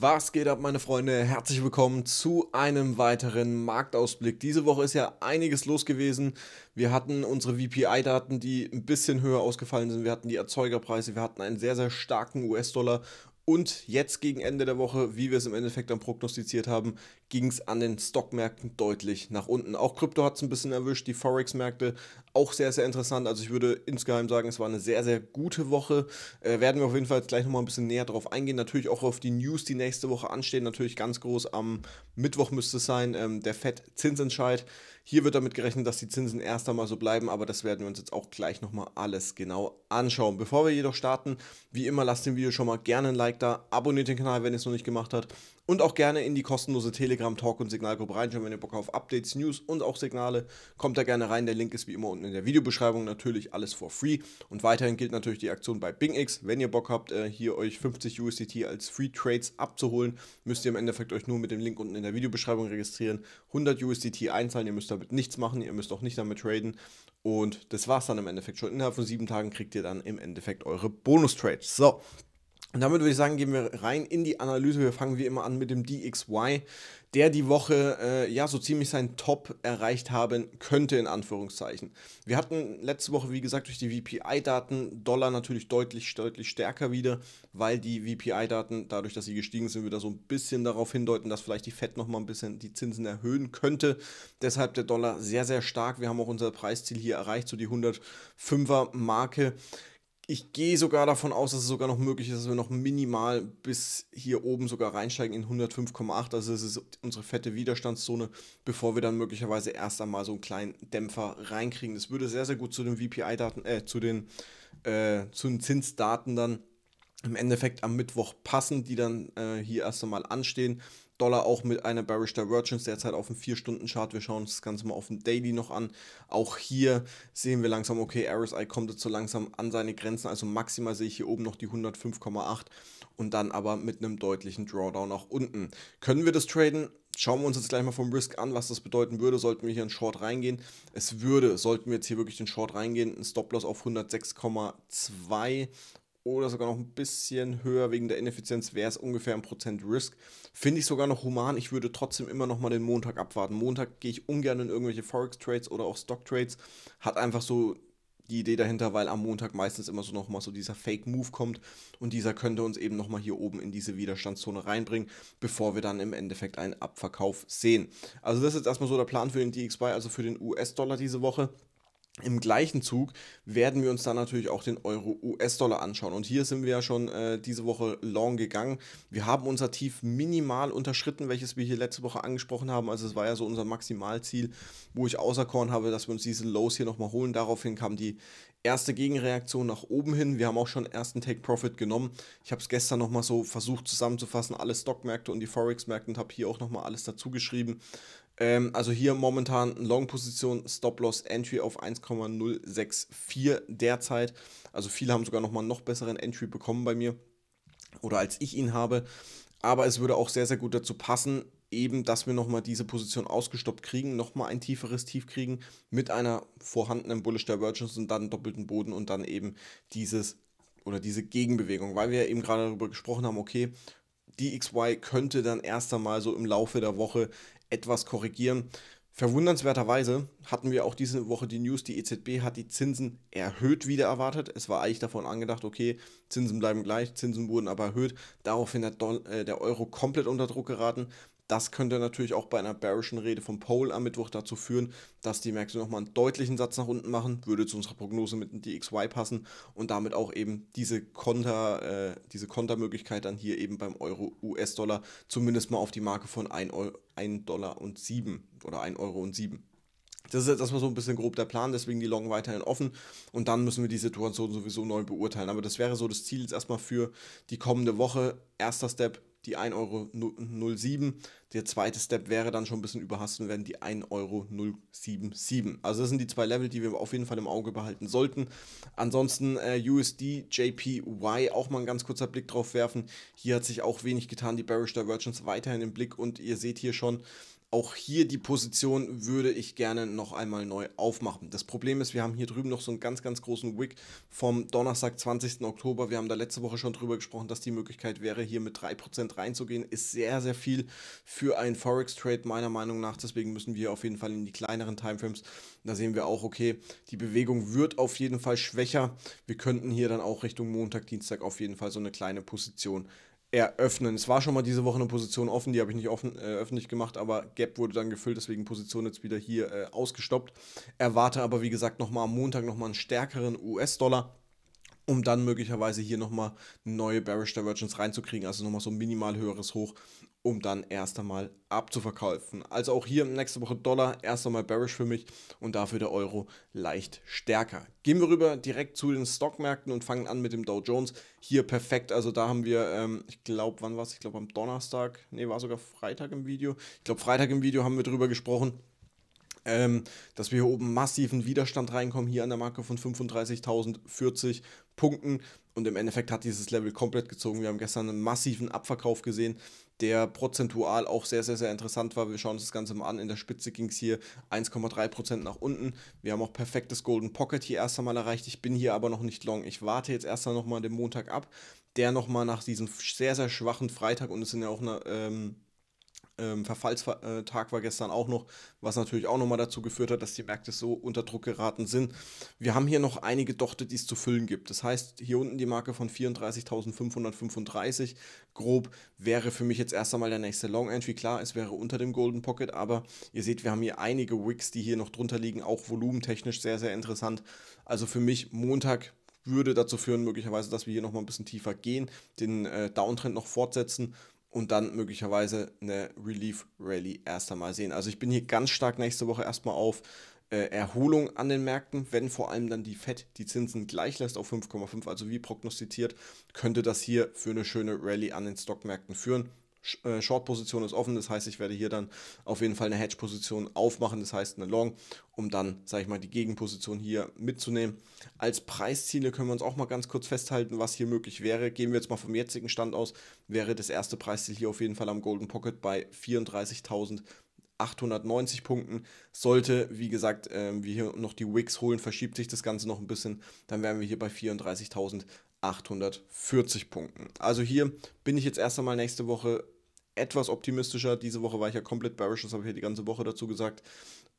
Was geht ab, meine Freunde? Herzlich willkommen zu einem weiteren Marktausblick. Diese Woche ist ja einiges los gewesen. Wir hatten unsere VPI-Daten, die ein bisschen höher ausgefallen sind. Wir hatten die Erzeugerpreise, wir hatten einen sehr, sehr starken US-Dollar und jetzt gegen Ende der Woche, wie wir es im Endeffekt dann prognostiziert haben, ging es an den Stockmärkten deutlich nach unten. Auch Krypto hat es ein bisschen erwischt, die Forex-Märkte auch sehr, sehr interessant. Also ich würde insgeheim sagen, es war eine sehr, sehr gute Woche. Äh, werden wir auf jeden Fall gleich nochmal ein bisschen näher drauf eingehen. Natürlich auch auf die News, die nächste Woche anstehen. Natürlich ganz groß am Mittwoch müsste es sein, ähm, der FED-Zinsentscheid. Hier wird damit gerechnet, dass die Zinsen erst einmal so bleiben, aber das werden wir uns jetzt auch gleich nochmal alles genau anschauen. Bevor wir jedoch starten, wie immer lasst dem Video schon mal gerne ein Like da, abonniert den Kanal, wenn ihr es noch nicht gemacht habt und auch gerne in die kostenlose Telegram Talk und Signalgruppe reinschauen, wenn ihr Bock auf Updates, News und auch Signale, kommt da gerne rein. Der Link ist wie immer unten in der Videobeschreibung, natürlich alles for free und weiterhin gilt natürlich die Aktion bei BingX. Wenn ihr Bock habt, äh, hier euch 50 USDT als Free Trades abzuholen, müsst ihr im Endeffekt euch nur mit dem Link unten in der Videobeschreibung registrieren, 100 USDT einzahlen, ihr müsst damit nichts machen, ihr müsst auch nicht damit traden und das war es dann im Endeffekt schon. Innerhalb von sieben Tagen kriegt ihr dann im Endeffekt eure Bonus Trades. So, und damit würde ich sagen, gehen wir rein in die Analyse. Wir fangen wie immer an mit dem DXY, der die Woche äh, ja so ziemlich seinen Top erreicht haben könnte, in Anführungszeichen. Wir hatten letzte Woche, wie gesagt, durch die VPI-Daten Dollar natürlich deutlich, deutlich stärker wieder, weil die VPI-Daten, dadurch, dass sie gestiegen sind, wieder so ein bisschen darauf hindeuten, dass vielleicht die Fed nochmal ein bisschen die Zinsen erhöhen könnte. Deshalb der Dollar sehr, sehr stark. Wir haben auch unser Preisziel hier erreicht, so die 105er-Marke ich gehe sogar davon aus, dass es sogar noch möglich ist, dass wir noch minimal bis hier oben sogar reinsteigen in 105,8. Also das ist unsere fette Widerstandszone, bevor wir dann möglicherweise erst einmal so einen kleinen Dämpfer reinkriegen. Das würde sehr, sehr gut zu den VPI-Daten, äh, zu den, äh, zu den Zinsdaten dann im Endeffekt am Mittwoch passen, die dann äh, hier erst einmal anstehen. Dollar auch mit einer Bearish Divergence derzeit halt auf dem 4-Stunden-Chart. Wir schauen uns das Ganze mal auf dem Daily noch an. Auch hier sehen wir langsam, okay, RSI kommt jetzt so langsam an seine Grenzen. Also maximal sehe ich hier oben noch die 105,8 und dann aber mit einem deutlichen Drawdown nach unten. Können wir das traden? Schauen wir uns jetzt gleich mal vom Risk an, was das bedeuten würde, sollten wir hier einen Short reingehen. Es würde, sollten wir jetzt hier wirklich den Short reingehen, ein Stop-Loss auf 106,2 oder sogar noch ein bisschen höher wegen der Ineffizienz wäre es ungefähr ein Prozent Risk. Finde ich sogar noch human. Ich würde trotzdem immer noch mal den Montag abwarten. Montag gehe ich ungern in irgendwelche Forex Trades oder auch Stock Trades. Hat einfach so die Idee dahinter, weil am Montag meistens immer so mal so dieser Fake Move kommt und dieser könnte uns eben noch mal hier oben in diese Widerstandszone reinbringen, bevor wir dann im Endeffekt einen Abverkauf sehen. Also das ist jetzt erstmal so der Plan für den DXY, also für den US-Dollar diese Woche. Im gleichen Zug werden wir uns dann natürlich auch den Euro-US-Dollar anschauen. Und hier sind wir ja schon äh, diese Woche long gegangen. Wir haben unser Tief minimal unterschritten, welches wir hier letzte Woche angesprochen haben. Also es war ja so unser Maximalziel, wo ich auserkoren habe, dass wir uns diese Lows hier nochmal holen. Daraufhin kam die erste Gegenreaktion nach oben hin. Wir haben auch schon ersten Take-Profit genommen. Ich habe es gestern nochmal so versucht zusammenzufassen, alle Stockmärkte und die Forex-Märkte und habe hier auch nochmal alles dazu geschrieben. Ähm, also hier momentan Long-Position, Stop-Loss, Entry auf 1,064 derzeit. Also viele haben sogar nochmal einen noch besseren Entry bekommen bei mir oder als ich ihn habe. Aber es würde auch sehr, sehr gut dazu passen, eben, dass wir nochmal diese Position ausgestoppt kriegen, nochmal ein tieferes Tief kriegen mit einer vorhandenen Bullish Divergence und dann doppelten Boden und dann eben dieses oder diese Gegenbewegung, weil wir eben gerade darüber gesprochen haben, okay, die XY könnte dann erst einmal so im Laufe der Woche etwas korrigieren. Verwundernswerterweise hatten wir auch diese Woche die News, die EZB hat die Zinsen erhöht wieder erwartet. Es war eigentlich davon angedacht, okay, Zinsen bleiben gleich, Zinsen wurden aber erhöht. Daraufhin hat äh, der Euro komplett unter Druck geraten. Das könnte natürlich auch bei einer bearischen Rede vom Pole am Mittwoch dazu führen, dass die Märkte nochmal einen deutlichen Satz nach unten machen, würde zu unserer Prognose mit dem DXY passen und damit auch eben diese Konter, äh, diese Kontermöglichkeit dann hier eben beim Euro US-Dollar zumindest mal auf die Marke von 1,07 Euro, Dollar und 7 oder 1 Euro und 7. Das ist jetzt erstmal so ein bisschen grob der Plan, deswegen die Long weiterhin offen und dann müssen wir die Situation sowieso neu beurteilen. Aber das wäre so das Ziel jetzt erstmal für die kommende Woche. Erster Step, die 1,07 Euro. Der zweite Step wäre dann schon ein bisschen überhastet und werden die 1,077 Euro. Also das sind die zwei Level, die wir auf jeden Fall im Auge behalten sollten. Ansonsten äh, USD, JPY, auch mal ein ganz kurzer Blick drauf werfen. Hier hat sich auch wenig getan. Die Bearish Divergence weiterhin im Blick und ihr seht hier schon, auch hier die Position würde ich gerne noch einmal neu aufmachen. Das Problem ist, wir haben hier drüben noch so einen ganz, ganz großen Wick vom Donnerstag, 20. Oktober. Wir haben da letzte Woche schon drüber gesprochen, dass die Möglichkeit wäre, hier mit 3% reinzugehen. Ist sehr, sehr viel für einen Forex-Trade meiner Meinung nach. Deswegen müssen wir auf jeden Fall in die kleineren Timeframes. Da sehen wir auch, okay, die Bewegung wird auf jeden Fall schwächer. Wir könnten hier dann auch Richtung Montag, Dienstag auf jeden Fall so eine kleine Position eröffnen. Es war schon mal diese Woche eine Position offen, die habe ich nicht offen, äh, öffentlich gemacht, aber Gap wurde dann gefüllt, deswegen Position jetzt wieder hier äh, ausgestoppt. Erwarte aber, wie gesagt, nochmal am Montag nochmal einen stärkeren US-Dollar um dann möglicherweise hier nochmal eine neue Bearish Divergence reinzukriegen, also nochmal so ein minimal höheres Hoch um dann erst einmal abzuverkaufen. Also auch hier nächste Woche Dollar, erst einmal bearish für mich und dafür der Euro leicht stärker. Gehen wir rüber direkt zu den Stockmärkten und fangen an mit dem Dow Jones. Hier perfekt, also da haben wir, ähm, ich glaube, wann war es? Ich glaube am Donnerstag, nee, war sogar Freitag im Video. Ich glaube, Freitag im Video haben wir darüber gesprochen. Ähm, dass wir hier oben massiven Widerstand reinkommen, hier an der Marke von 35.040 Punkten. Und im Endeffekt hat dieses Level komplett gezogen. Wir haben gestern einen massiven Abverkauf gesehen der prozentual auch sehr, sehr, sehr interessant war. Wir schauen uns das Ganze mal an. In der Spitze ging es hier 1,3% nach unten. Wir haben auch perfektes Golden Pocket hier erst einmal erreicht. Ich bin hier aber noch nicht long. Ich warte jetzt erst einmal nochmal den Montag ab, der nochmal nach diesem sehr, sehr schwachen Freitag und es sind ja auch eine, ähm, ähm, Verfallstag war gestern auch noch, was natürlich auch nochmal dazu geführt hat, dass die Märkte so unter Druck geraten sind. Wir haben hier noch einige Dochte, die es zu füllen gibt. Das heißt, hier unten die Marke von 34.535 grob wäre für mich jetzt erst einmal der nächste Long Entry. Klar, es wäre unter dem Golden Pocket, aber ihr seht, wir haben hier einige Wicks, die hier noch drunter liegen, auch volumentechnisch sehr, sehr interessant. Also für mich Montag würde dazu führen, möglicherweise, dass wir hier nochmal ein bisschen tiefer gehen, den äh, Downtrend noch fortsetzen und dann möglicherweise eine Relief Rally erst einmal sehen. Also ich bin hier ganz stark nächste Woche erstmal auf äh, Erholung an den Märkten, wenn vor allem dann die Fed die Zinsen gleich lässt auf 5,5, also wie prognostiziert, könnte das hier für eine schöne Rally an den Stockmärkten führen. Äh, Short-Position ist offen, das heißt, ich werde hier dann auf jeden Fall eine Hedge-Position aufmachen, das heißt eine Long, um dann, sage ich mal, die Gegenposition hier mitzunehmen. Als Preisziele können wir uns auch mal ganz kurz festhalten, was hier möglich wäre. Gehen wir jetzt mal vom jetzigen Stand aus, wäre das erste Preisziel hier auf jeden Fall am Golden Pocket bei 34.890 Punkten. Sollte, wie gesagt, äh, wir hier noch die Wicks holen, verschiebt sich das Ganze noch ein bisschen, dann wären wir hier bei 34.840 Punkten. Also hier bin ich jetzt erst einmal nächste Woche etwas optimistischer. Diese Woche war ich ja komplett bearish, das habe ich ja die ganze Woche dazu gesagt.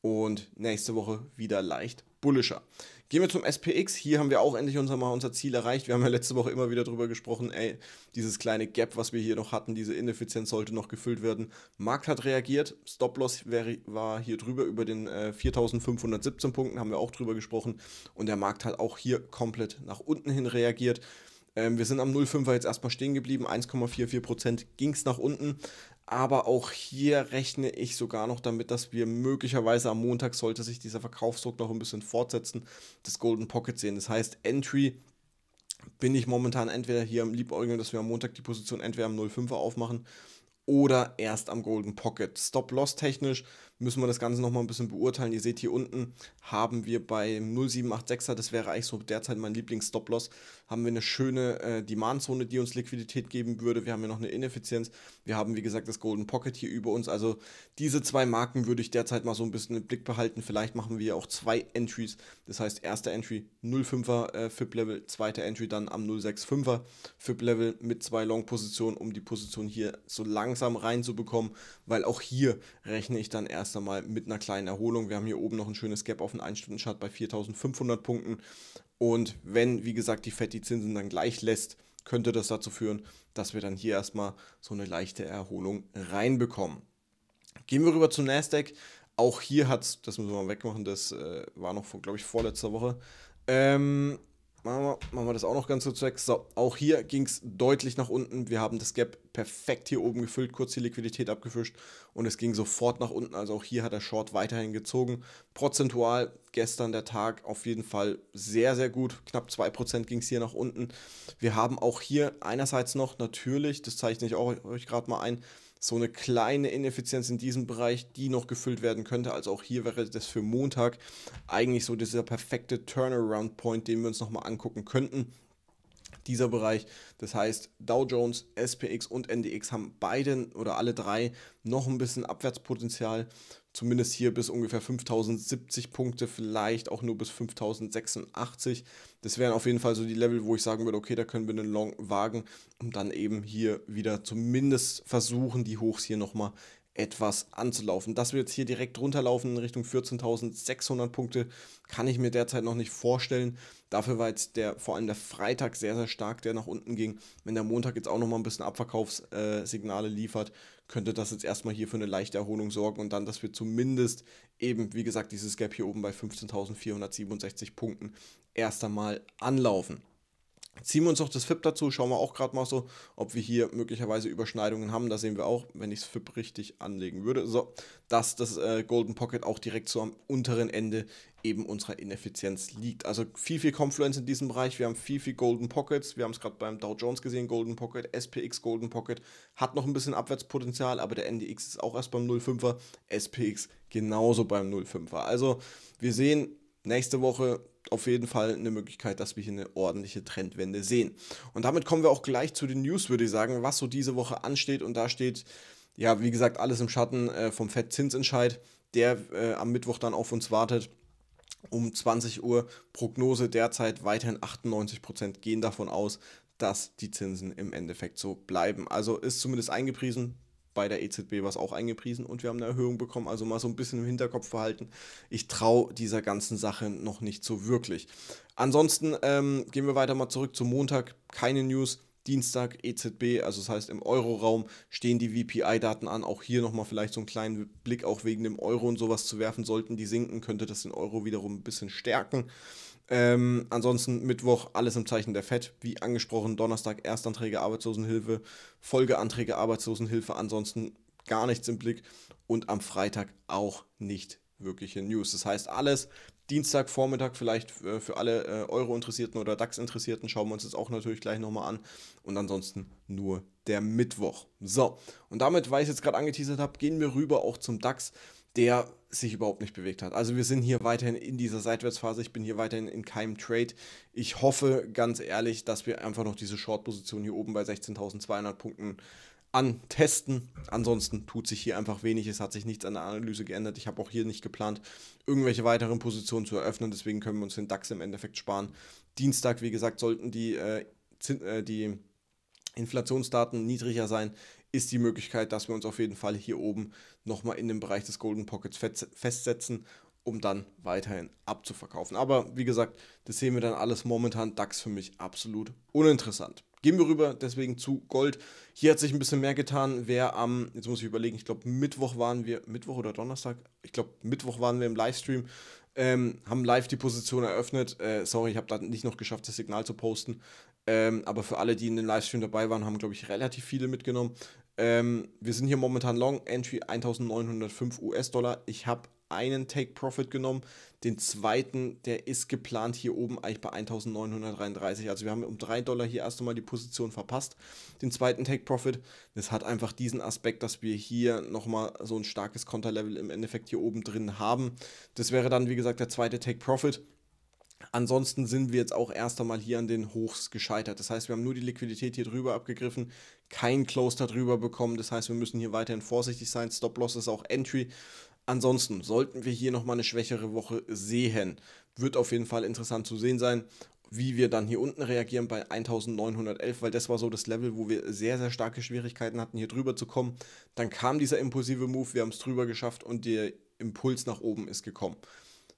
Und nächste Woche wieder leicht bullischer. Gehen wir zum SPX. Hier haben wir auch endlich unser, mal unser Ziel erreicht. Wir haben ja letzte Woche immer wieder darüber gesprochen, ey, dieses kleine Gap, was wir hier noch hatten, diese Ineffizienz sollte noch gefüllt werden. Markt hat reagiert. Stop-Loss war hier drüber über den äh, 4517 Punkten, haben wir auch drüber gesprochen. Und der Markt hat auch hier komplett nach unten hin reagiert. Ähm, wir sind am 0,5er jetzt erstmal stehen geblieben, 1,44% ging es nach unten. Aber auch hier rechne ich sogar noch damit, dass wir möglicherweise am Montag, sollte sich dieser Verkaufsdruck noch ein bisschen fortsetzen, das Golden Pocket sehen. Das heißt, Entry bin ich momentan entweder hier im Liebäugeln, dass wir am Montag die Position entweder am 05er aufmachen oder erst am Golden Pocket. Stop-Loss technisch müssen wir das Ganze nochmal ein bisschen beurteilen. Ihr seht hier unten haben wir bei 0786er, das wäre eigentlich so derzeit mein Lieblings-Stop-Loss, haben wir eine schöne äh, Demand-Zone, die uns Liquidität geben würde. Wir haben hier noch eine Ineffizienz. Wir haben, wie gesagt, das Golden Pocket hier über uns. Also diese zwei Marken würde ich derzeit mal so ein bisschen im Blick behalten. Vielleicht machen wir auch zwei Entries. Das heißt, erste Entry 0,5er äh, FIP-Level, zweite Entry dann am 0,65er FIP-Level mit zwei Long-Positionen, um die Position hier so langsam reinzubekommen, weil auch hier rechne ich dann erst erst einmal mit einer kleinen Erholung. Wir haben hier oben noch ein schönes Gap auf den 1-Stunden-Chart bei 4500 Punkten. Und wenn, wie gesagt, die FED die Zinsen dann gleich lässt, könnte das dazu führen, dass wir dann hier erstmal so eine leichte Erholung reinbekommen. Gehen wir rüber zum Nasdaq. Auch hier hat es, das müssen wir mal wegmachen, das äh, war noch, glaube ich, vorletzter Woche. Ähm, Machen wir, machen wir das auch noch ganz kurz weg. So, auch hier ging es deutlich nach unten. Wir haben das Gap perfekt hier oben gefüllt, kurz die Liquidität abgefischt und es ging sofort nach unten. Also auch hier hat der Short weiterhin gezogen. Prozentual gestern der Tag auf jeden Fall sehr, sehr gut. Knapp 2% ging es hier nach unten. Wir haben auch hier einerseits noch natürlich, das zeichne ich auch euch gerade mal ein, so eine kleine Ineffizienz in diesem Bereich, die noch gefüllt werden könnte. Also auch hier wäre das für Montag eigentlich so dieser perfekte Turnaround-Point, den wir uns nochmal angucken könnten dieser Bereich. Das heißt, Dow Jones, SPX und NDX haben beide oder alle drei noch ein bisschen Abwärtspotenzial. Zumindest hier bis ungefähr 5070 Punkte, vielleicht auch nur bis 5086. Das wären auf jeden Fall so die Level, wo ich sagen würde, okay, da können wir einen Long wagen und dann eben hier wieder zumindest versuchen, die Hochs hier nochmal etwas anzulaufen. Dass wir jetzt hier direkt runterlaufen in Richtung 14.600 Punkte, kann ich mir derzeit noch nicht vorstellen. Dafür war jetzt der, vor allem der Freitag sehr, sehr stark, der nach unten ging. Wenn der Montag jetzt auch nochmal ein bisschen Abverkaufssignale äh, liefert, könnte das jetzt erstmal hier für eine leichte Erholung sorgen und dann, dass wir zumindest eben, wie gesagt, dieses Gap hier oben bei 15.467 Punkten erst einmal anlaufen ziehen wir uns auch das FIP dazu, schauen wir auch gerade mal so, ob wir hier möglicherweise Überschneidungen haben. Da sehen wir auch, wenn ich das FIP richtig anlegen würde, so, dass das äh, Golden Pocket auch direkt so am unteren Ende eben unserer Ineffizienz liegt. Also viel, viel Confluence in diesem Bereich. Wir haben viel, viel Golden Pockets. Wir haben es gerade beim Dow Jones gesehen, Golden Pocket, SPX Golden Pocket hat noch ein bisschen Abwärtspotenzial, aber der NDX ist auch erst beim 05er, SPX genauso beim 05er. Also wir sehen, nächste Woche auf jeden Fall eine Möglichkeit, dass wir hier eine ordentliche Trendwende sehen. Und damit kommen wir auch gleich zu den News, würde ich sagen, was so diese Woche ansteht. Und da steht, ja, wie gesagt, alles im Schatten äh, vom FED-Zinsentscheid, der äh, am Mittwoch dann auf uns wartet. Um 20 Uhr Prognose derzeit weiterhin 98% gehen davon aus, dass die Zinsen im Endeffekt so bleiben. Also ist zumindest eingepriesen, bei der EZB was auch eingepriesen und wir haben eine Erhöhung bekommen. Also mal so ein bisschen im Hinterkopf verhalten. Ich traue dieser ganzen Sache noch nicht so wirklich. Ansonsten ähm, gehen wir weiter mal zurück zum Montag. Keine News. Dienstag EZB, also das heißt im Euroraum stehen die VPI-Daten an. Auch hier nochmal vielleicht so einen kleinen Blick auch wegen dem Euro und sowas zu werfen. Sollten die sinken, könnte das den Euro wiederum ein bisschen stärken. Ähm, ansonsten Mittwoch alles im Zeichen der FED. Wie angesprochen, Donnerstag Erstanträge Arbeitslosenhilfe, Folgeanträge Arbeitslosenhilfe, ansonsten gar nichts im Blick und am Freitag auch nicht wirkliche News. Das heißt, alles Dienstagvormittag vielleicht äh, für, alle äh, Euro-Interessierten oder DAX-Interessierten schauen wir uns das auch natürlich gleich nochmal an und ansonsten nur der Mittwoch. So, und damit, weil ich es jetzt gerade angeteasert habe, gehen wir rüber auch zum DAX der sich überhaupt nicht bewegt hat. Also wir sind hier weiterhin in dieser Seitwärtsphase. Ich bin hier weiterhin in keinem Trade. Ich hoffe ganz ehrlich, dass wir einfach noch diese Short-Position hier oben bei 16.200 Punkten antesten. Ansonsten tut sich hier einfach wenig. Es hat sich nichts an der Analyse geändert. Ich habe auch hier nicht geplant, irgendwelche weiteren Positionen zu eröffnen. Deswegen können wir uns den DAX im Endeffekt sparen. Dienstag, wie gesagt, sollten die, äh, äh die Inflationsdaten niedriger sein ist die Möglichkeit, dass wir uns auf jeden Fall hier oben nochmal in dem Bereich des Golden Pockets festsetzen, um dann weiterhin abzuverkaufen. Aber wie gesagt, das sehen wir dann alles momentan. DAX für mich absolut uninteressant. Gehen wir rüber deswegen zu Gold. Hier hat sich ein bisschen mehr getan. Wer am, jetzt muss ich überlegen, ich glaube Mittwoch waren wir, Mittwoch oder Donnerstag? Ich glaube Mittwoch waren wir im Livestream, ähm, haben live die Position eröffnet. Äh, sorry, ich habe da nicht noch geschafft, das Signal zu posten. Ähm, aber für alle, die in den Livestream dabei waren, haben, glaube ich, relativ viele mitgenommen. Ähm, wir sind hier momentan long, Entry 1905 US-Dollar. Ich habe einen Take Profit genommen, den zweiten, der ist geplant hier oben eigentlich bei 1933. Also wir haben um 3 Dollar hier erst einmal die Position verpasst. Den zweiten Take Profit, das hat einfach diesen Aspekt, dass wir hier nochmal so ein starkes Konterlevel im Endeffekt hier oben drin haben. Das wäre dann, wie gesagt, der zweite Take Profit. Ansonsten sind wir jetzt auch erst einmal hier an den Hochs gescheitert. Das heißt, wir haben nur die Liquidität hier drüber abgegriffen, kein Close darüber bekommen. Das heißt, wir müssen hier weiterhin vorsichtig sein. Stop-Loss ist auch Entry. Ansonsten sollten wir hier nochmal eine schwächere Woche sehen. Wird auf jeden Fall interessant zu sehen sein, wie wir dann hier unten reagieren bei 1911, weil das war so das Level, wo wir sehr, sehr starke Schwierigkeiten hatten, hier drüber zu kommen. Dann kam dieser impulsive Move, wir haben es drüber geschafft und der Impuls nach oben ist gekommen.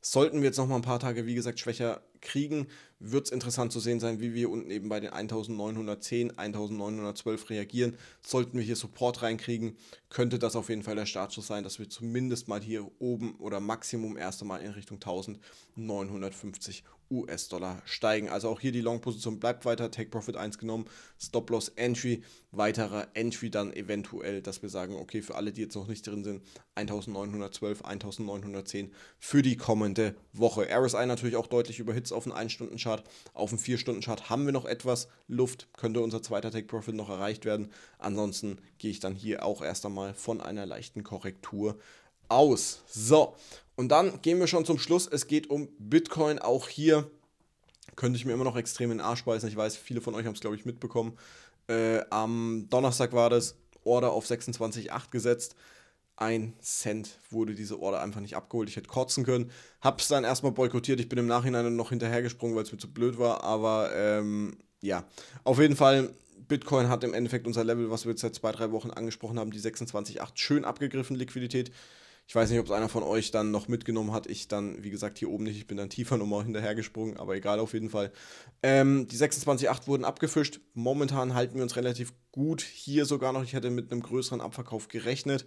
Sollten wir jetzt noch mal ein paar Tage, wie gesagt, schwächer kriegen, wird es interessant zu sehen sein, wie wir unten eben bei den 1910, 1912 reagieren. Sollten wir hier Support reinkriegen, könnte das auf jeden Fall der Startschuss sein, dass wir zumindest mal hier oben oder Maximum erst einmal in Richtung 1950 US-Dollar steigen. Also auch hier die Long-Position bleibt weiter, Take Profit 1 genommen, Stop-Loss Entry, weiterer Entry dann eventuell, dass wir sagen, okay, für alle, die jetzt noch nicht drin sind, 1912, 1910 für die kommende Woche. RSI natürlich auch deutlich überhitzt auf einen 1-Stunden-Chart. Auf einen 4-Stunden-Chart haben wir noch etwas Luft, könnte unser zweiter Take-Profit noch erreicht werden. Ansonsten gehe ich dann hier auch erst einmal von einer leichten Korrektur aus. So, und dann gehen wir schon zum Schluss. Es geht um Bitcoin. Auch hier könnte ich mir immer noch extrem in den Arsch beißen. Ich weiß, viele von euch haben es, glaube ich, mitbekommen. Äh, am Donnerstag war das Order auf 26,8 gesetzt ein Cent wurde diese Order einfach nicht abgeholt. Ich hätte kotzen können. Hab's dann erstmal boykottiert. Ich bin im Nachhinein noch hinterhergesprungen, weil es mir zu blöd war. Aber ähm, ja, auf jeden Fall, Bitcoin hat im Endeffekt unser Level, was wir jetzt seit zwei, drei Wochen angesprochen haben, die 26,8 schön abgegriffen, Liquidität. Ich weiß nicht, ob es einer von euch dann noch mitgenommen hat. Ich dann, wie gesagt, hier oben nicht. Ich bin dann tiefer nochmal hinterhergesprungen, aber egal auf jeden Fall. Ähm, die 26,8 wurden abgefischt. Momentan halten wir uns relativ gut hier sogar noch. Ich hätte mit einem größeren Abverkauf gerechnet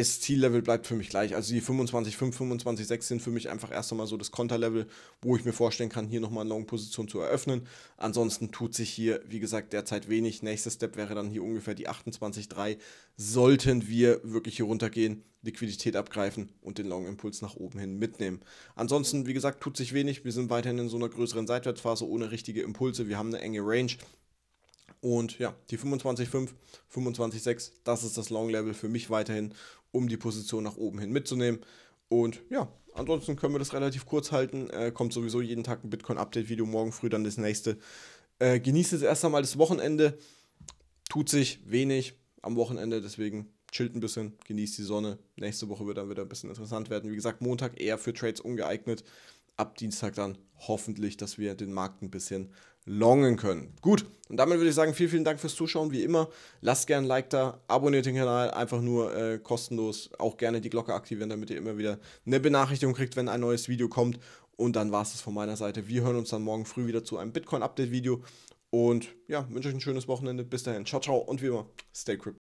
das Ziellevel bleibt für mich gleich. Also die 25, 5, 25, 6 sind für mich einfach erst einmal so das Konterlevel, wo ich mir vorstellen kann, hier nochmal eine Long-Position zu eröffnen. Ansonsten tut sich hier, wie gesagt, derzeit wenig. Nächster Step wäre dann hier ungefähr die 28, 3. Sollten wir wirklich hier runtergehen, Liquidität abgreifen und den Long-Impuls nach oben hin mitnehmen. Ansonsten, wie gesagt, tut sich wenig. Wir sind weiterhin in so einer größeren Seitwärtsphase ohne richtige Impulse. Wir haben eine enge Range. Und ja, die 25,5, 25,6, das ist das Long Level für mich weiterhin um die Position nach oben hin mitzunehmen. Und ja, ansonsten können wir das relativ kurz halten. Äh, kommt sowieso jeden Tag ein Bitcoin-Update-Video, morgen früh dann das nächste. Äh, genießt jetzt erst einmal das Wochenende. Tut sich wenig am Wochenende, deswegen chillt ein bisschen, genießt die Sonne. Nächste Woche wird dann wieder ein bisschen interessant werden. Wie gesagt, Montag eher für Trades ungeeignet ab Dienstag dann hoffentlich, dass wir den Markt ein bisschen longen können. Gut, und damit würde ich sagen, vielen, vielen Dank fürs Zuschauen, wie immer. Lasst gerne ein Like da, abonniert den Kanal, einfach nur äh, kostenlos. Auch gerne die Glocke aktivieren, damit ihr immer wieder eine Benachrichtigung kriegt, wenn ein neues Video kommt. Und dann war es das von meiner Seite. Wir hören uns dann morgen früh wieder zu einem Bitcoin-Update-Video. Und ja, wünsche euch ein schönes Wochenende. Bis dahin. Ciao, ciao. Und wie immer, stay crypto.